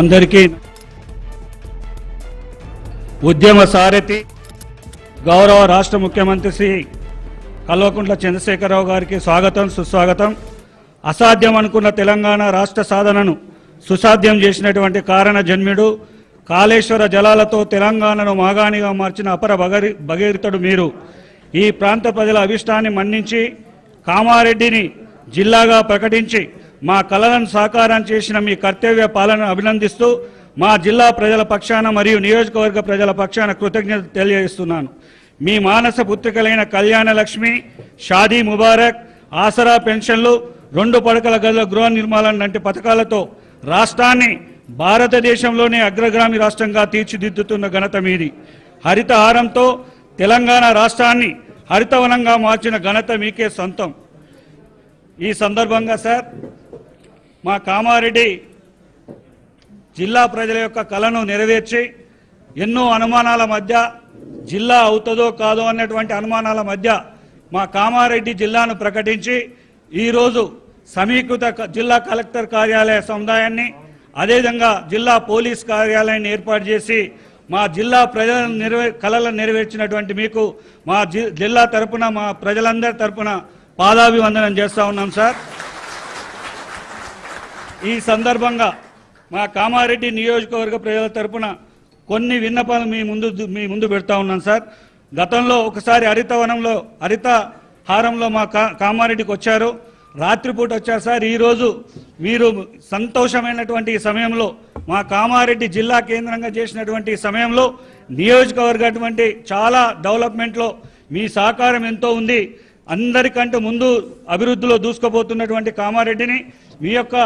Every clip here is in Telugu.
అందరికీ ఉద్యమ సారథి గౌరవ రాష్ట్ర ముఖ్యమంత్రి శ్రీ కల్వకుంట్ల చంద్రశేఖరరావు గారికి స్వాగతం సుస్వాగతం అసాధ్యం అనుకున్న తెలంగాణ రాష్ట్ర సాధనను సుసాధ్యం చేసినటువంటి కారణ జన్మిడు కాళేశ్వర జలాలతో తెలంగాణను మాగాణిగా మార్చిన అపర భగరి భగీరథుడు మీరు ఈ ప్రాంత ప్రజల అభిష్టాన్ని మన్నించి కామారెడ్డిని జిల్లాగా ప్రకటించి మా కళలను సాకారం చేసిన మీ కర్తవ్య పాలన అభినందిస్తూ మా జిల్లా ప్రజల పక్షాన మరియు నియోజకవర్గ ప్రజల పక్షాన కృతజ్ఞత తెలియజేస్తున్నాను మీ మానస పుత్రికలైన కళ్యాణ లక్ష్మి షాదీ ముబారక్ ఆసరా పెన్షన్లు రెండు పడకల గదుల గృహ నిర్మాణం వంటి పథకాలతో రాష్ట్రాన్ని భారతదేశంలోనే అగ్రగామి రాష్ట్రంగా తీర్చిదిద్దుతున్న ఘనత మీది హరితహారంతో తెలంగాణ రాష్ట్రాన్ని హరితవనంగా మార్చిన ఘనత మీకే సొంతం ఈ సందర్భంగా సార్ మా కామారెడ్డి జిల్లా ప్రజల యొక్క కళను నెరవేర్చి ఎన్నో అనుమానాల మధ్య జిల్లా అవుతుందో కాదో అన్నటువంటి అనుమానాల మధ్య మా కామారెడ్డి జిల్లాను ప్రకటించి ఈరోజు సమీకృత జిల్లా కలెక్టర్ కార్యాలయ సముదాయాన్ని అదేవిధంగా జిల్లా పోలీస్ కార్యాలయాన్ని ఏర్పాటు చేసి మా జిల్లా ప్రజలను నెరవే కళలను నెరవేర్చినటువంటి మీకు మా జిల్లా తరపున మా ప్రజలందరి తరపున పాదాభివందనం చేస్తూ ఉన్నాం సార్ ఈ సందర్భంగా మా కామారెడ్డి నియోజకవర్గ ప్రజల తరపున కొన్ని విన్నపాలు మీ ముందు మీ ముందు పెడతా ఉన్నాను సార్ గతంలో ఒకసారి హరితవనంలో హరిత హారంలో మా కామారెడ్డికి వచ్చారు రాత్రిపూట వచ్చారు సార్ ఈరోజు మీరు సంతోషమైనటువంటి సమయంలో మా కామారెడ్డి జిల్లా కేంద్రంగా చేసినటువంటి సమయంలో నియోజకవర్గ అటువంటి చాలా డెవలప్మెంట్లో మీ సహకారం ఎంతో ఉంది అందరికంటే ముందు అభివృద్ధిలో దూసుకుపోతున్నటువంటి కామారెడ్డిని మీ యొక్క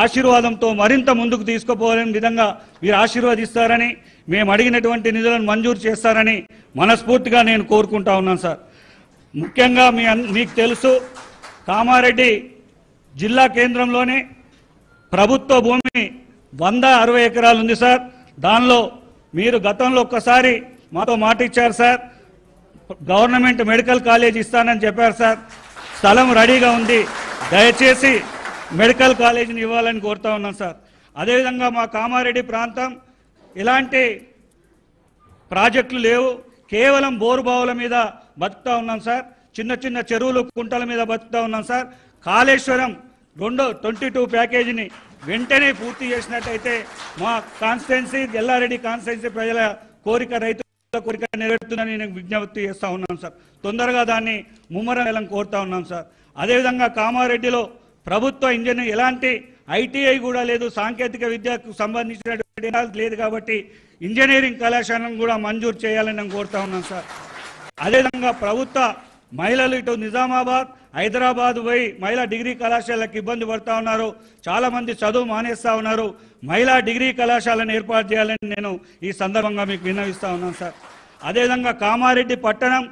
ఆశీర్వాదంతో మరింత ముందుకు తీసుకుపోలేని విధంగా మీరు ఆశీర్వదిస్తారని మేము అడిగినటువంటి నిధులను మంజూరు చేస్తారని మనస్ఫూర్తిగా నేను కోరుకుంటా ఉన్నాను సార్ ముఖ్యంగా మీ మీకు తెలుసు కామారెడ్డి జిల్లా కేంద్రంలోనే ప్రభుత్వ భూమి వంద అరవై ఎకరాలు ఉంది సార్ దానిలో మీరు గతంలో ఒక్కసారి మాతో మాట ఇచ్చారు సార్ గవర్నమెంట్ మెడికల్ కాలేజ్ ఇస్తానని చెప్పారు సార్ స్థలం రెడీగా ఉంది దయచేసి మెడికల్ కాలేజీని ఇవ్వాలని కోరుతా ఉన్నాం సార్ అదేవిధంగా మా కామారెడ్డి ప్రాంతం ఇలాంటి ప్రాజెక్టులు లేవు కేవలం బోరుబావుల మీద బతుకుతా ఉన్నాం సార్ చిన్న చిన్న చెరువులు కుంటల మీద బతుకుతా ఉన్నాం సార్ కాళేశ్వరం రెండో ట్వంటీ టూ ప్యాకేజీని వెంటనే పూర్తి చేసినట్టయితే మా కాన్స్టిట్యున్సీ ఎల్లారెడ్డి కాన్స్టిట్యున్సీ ప్రజల కోరిక రైతుల కోరిక నెరవేరుతుందని నేను విజ్ఞప్తి చేస్తూ ఉన్నాను సార్ తొందరగా దాన్ని ముమ్మరం కోరుతా ఉన్నాం సార్ అదేవిధంగా కామారెడ్డిలో ప్రభుత్వ ఇంజనీర్ ఎలాంటి ఐటీఐ కూడా లేదు సాంకేతిక విద్యకు సంబంధించినటువంటి లేదు కాబట్టి ఇంజనీరింగ్ కళాశాలను కూడా మంజూరు చేయాలని నేను కోరుతా ఉన్నాను సార్ అదేవిధంగా ప్రభుత్వ మహిళలు ఇటు నిజామాబాద్ హైదరాబాద్ పోయి మహిళా డిగ్రీ కళాశాలకు ఇబ్బంది పడుతూ ఉన్నారు చాలామంది చదువు మానేస్తూ ఉన్నారు మహిళా డిగ్రీ కళాశాలను ఏర్పాటు చేయాలని నేను ఈ సందర్భంగా మీకు విన్నవిస్తూ ఉన్నాను సార్ అదేవిధంగా కామారెడ్డి పట్టణం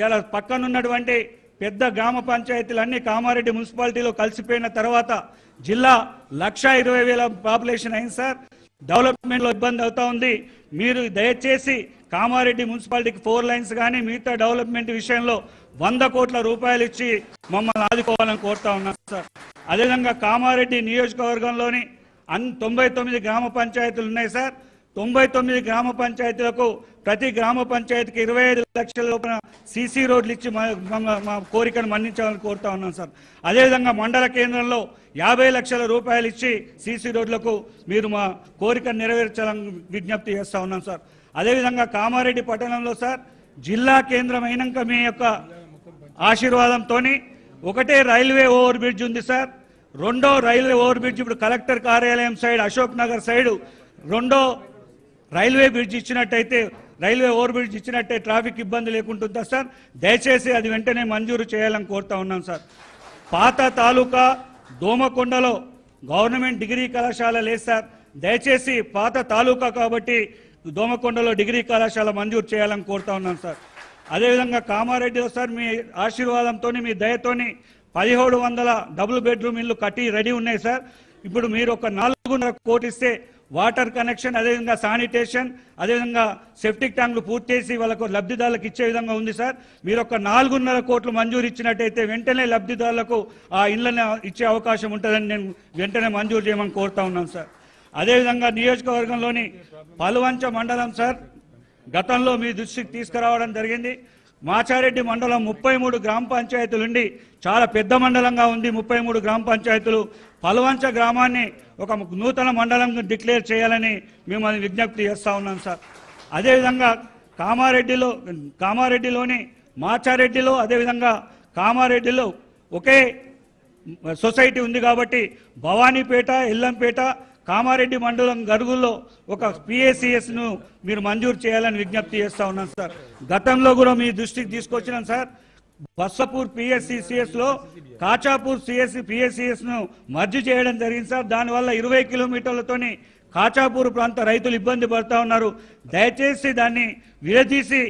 ఇలా పక్కనున్నటువంటి పెద్ద గ్రామ పంచాయతీలన్నీ కామారెడ్డి మున్సిపాలిటీలో కలిసిపోయిన తర్వాత జిల్లా లక్ష ఇరవై వేల పాపులేషన్ అయింది సార్ డెవలప్మెంట్లో ఇబ్బంది అవుతా ఉంది మీరు దయచేసి కామారెడ్డి మున్సిపాలిటీకి ఫోర్ లైన్స్ కానీ మిగతా డెవలప్మెంట్ విషయంలో వంద కోట్ల రూపాయలు ఇచ్చి మమ్మల్ని ఆదుకోవాలని కోరుతా ఉన్నాను సార్ అదేవిధంగా కామారెడ్డి నియోజకవర్గంలోని అన్ తొంభై తొమ్మిది గ్రామ పంచాయతీలు ఉన్నాయి సార్ తొంభై తొమ్మిది గ్రామ పంచాయతీలకు ప్రతి గ్రామ పంచాయతీకి ఇరవై ఐదు లక్షల లోపల సీసీ రోడ్లు ఇచ్చి మా కోరికను మన్నించాలని కోరుతా ఉన్నాం సార్ అదేవిధంగా మండల కేంద్రంలో యాభై లక్షల రూపాయలు ఇచ్చి సీసీ రోడ్లకు మీరు మా కోరికను నెరవేర్చాలని విజ్ఞప్తి చేస్తూ ఉన్నాం సార్ అదేవిధంగా కామారెడ్డి పట్టణంలో సార్ జిల్లా కేంద్రం అయినాక మీ యొక్క ఆశీర్వాదంతో ఒకటే రైల్వే ఓవర్ బ్రిడ్జ్ ఉంది సార్ రెండో రైల్వే ఓవర్ బ్రిడ్జ్ ఇప్పుడు కలెక్టర్ కార్యాలయం సైడ్ అశోక్ నగర్ సైడు రెండో రైల్వే బ్రిడ్జ్ ఇచ్చినట్టయితే రైల్వే ఓవర్బ్రిడ్జ్ ఇచ్చినట్టే ట్రాఫిక్ ఇబ్బంది లేకుంటుందా సార్ దయచేసి అది వెంటనే మంజూరు చేయాలని కోరుతా ఉన్నాం సార్ పాత తాలూకా దోమకొండలో గవర్నమెంట్ డిగ్రీ కళాశాల లేదు సార్ దయచేసి పాత తాలూకా కాబట్టి దోమకొండలో డిగ్రీ కళాశాల మంజూరు చేయాలని కోరుతా ఉన్నాం సార్ అదేవిధంగా కామారెడ్డిలో సార్ మీ ఆశీర్వాదంతో మీ దయతోని పదిహేడు వందల డబుల్ బెడ్రూమ్ ఇల్లు కట్టి రెడీ ఉన్నాయి సార్ ఇప్పుడు మీరు ఒక నాలుగున్నర కోటిస్తే వాటర్ కనెక్షన్ అదేవిధంగా శానిటేషన్ అదేవిధంగా సెఫ్టిక్ ట్యాంకులు పూర్తి చేసి వాళ్ళకు లబ్ధిదారులకు ఇచ్చే విధంగా ఉంది సార్ మీరు ఒక నాలుగున్నర కోట్లు మంజూరు ఇచ్చినట్టయితే వెంటనే లబ్ధిదారులకు ఆ ఇళ్లను ఇచ్చే అవకాశం ఉంటుందని నేను వెంటనే మంజూరు చేయమని కోరుతా ఉన్నాను సార్ అదేవిధంగా నియోజకవర్గంలోని పలువంచ మండలం సార్ గతంలో మీ దృష్టికి తీసుకురావడం జరిగింది మాచారెడ్డి మండలం ముప్పై మూడు గ్రామ పంచాయతీలుండి చాలా పెద్ద మండలంగా ఉంది ముప్పై మూడు గ్రామ పంచాయతీలు పలవంచ గ్రామాన్ని ఒక నూతన మండలం డిక్లేర్ చేయాలని మేము విజ్ఞప్తి చేస్తూ ఉన్నాం సార్ అదేవిధంగా కామారెడ్డిలో కామారెడ్డిలోని మాచారెడ్డిలో అదేవిధంగా కామారెడ్డిలో ఒకే సొసైటీ ఉంది కాబట్టి భవానీపేట ఎల్లంపేట కామారెడ్డి మండలం గరుగుల్లో ఒక ను మీరు మంజూరు చేయాలని విజ్ఞప్తి చేస్తూ ఉన్నాను సార్ గతంలో కూడా మీ దృష్టికి తీసుకొచ్చినాం సార్ బస్సపూర్ పిఎస్సిసిఎస్ లో కాచాపూర్ సిఎస్సి పిఎస్సిఎస్ ను మర్జీ చేయడం జరిగింది సార్ దానివల్ల ఇరవై కిలోమీటర్లతోని కాచాపూర్ ప్రాంత రైతులు ఇబ్బంది పడుతూ ఉన్నారు దయచేసి దాన్ని విడదీసి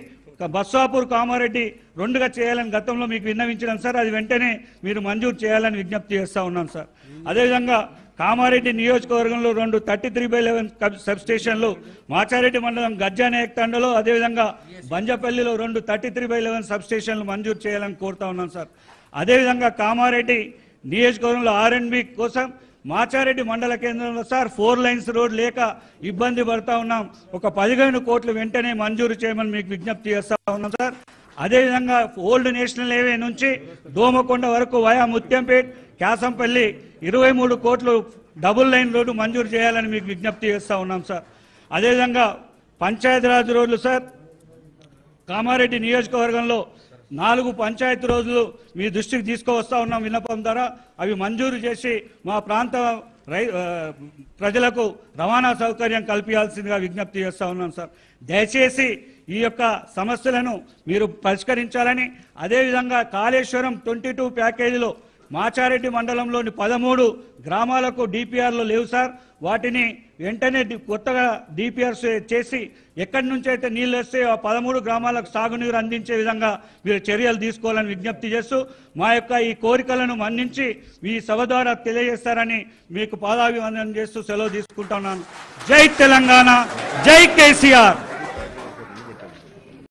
బస్సాపూర్ కామారెడ్డి రెండుగా చేయాలని గతంలో మీకు విన్నవించడం సార్ అది వెంటనే మీరు మంజూరు చేయాలని విజ్ఞప్తి చేస్తా ఉన్నాను సార్ అదేవిధంగా కామారెడ్డి నియోజకవర్గంలో రెండు థర్టీ త్రీ బై లెవెన్ సబ్స్టేషన్లు మాచారెడ్డి మండలం తండలో అదేవిధంగా బంజపల్లిలో రెండు థర్టీ త్రీ బై లెవెన్ సబ్స్టేషన్లు మంజూరు చేయాలని కోరుతా ఉన్నాం సార్ అదేవిధంగా కామారెడ్డి నియోజకవర్గంలో ఆర్ అండ్ బి కోసం మాచారెడ్డి మండల కేంద్రంలో సార్ ఫోర్ లైన్స్ రోడ్ లేక ఇబ్బంది పడతా ఉన్నాం ఒక పదిహేను కోట్లు వెంటనే మంజూరు చేయమని మీకు విజ్ఞప్తి చేస్తా ఉన్నాం సార్ అదేవిధంగా ఓల్డ్ నేషనల్ హైవే నుంచి దోమకొండ వరకు వయా ముత్యంపేట్ క్యాసంపల్లి ఇరవై మూడు కోట్లు డబుల్ లైన్ రోడ్డు మంజూరు చేయాలని మీకు విజ్ఞప్తి చేస్తూ ఉన్నాం సార్ అదేవిధంగా పంచాయతీరాజ్ రోడ్లు సార్ కామారెడ్డి నియోజకవర్గంలో నాలుగు పంచాయతీ రోజులు మీ దృష్టికి తీసుకువస్తా ఉన్నాం విన్నపం ద్వారా అవి మంజూరు చేసి మా ప్రాంత రై ప్రజలకు రవాణా సౌకర్యం కల్పించాల్సిందిగా విజ్ఞప్తి చేస్తూ ఉన్నాం సార్ దయచేసి ఈ యొక్క సమస్యలను మీరు పరిష్కరించాలని అదేవిధంగా కాళేశ్వరం ట్వంటీ టూ ప్యాకేజీలో మాచారెడ్డి మండలంలోని పదమూడు గ్రామాలకు డిపిఆర్లు లేవు సార్ వాటిని వెంటనే కొత్తగా డిపిఆర్స్ చేసి ఎక్కడి నుంచి అయితే నీళ్ళు వస్తే ఆ పదమూడు గ్రామాలకు సాగునీరు అందించే విధంగా మీరు చర్యలు తీసుకోవాలని విజ్ఞప్తి చేస్తూ మా యొక్క ఈ కోరికలను మన్నించి మీ సభ ద్వారా తెలియజేస్తారని మీకు పాదాభివందనం చేస్తూ సెలవు తీసుకుంటున్నాను జై తెలంగాణ జై కేసీఆర్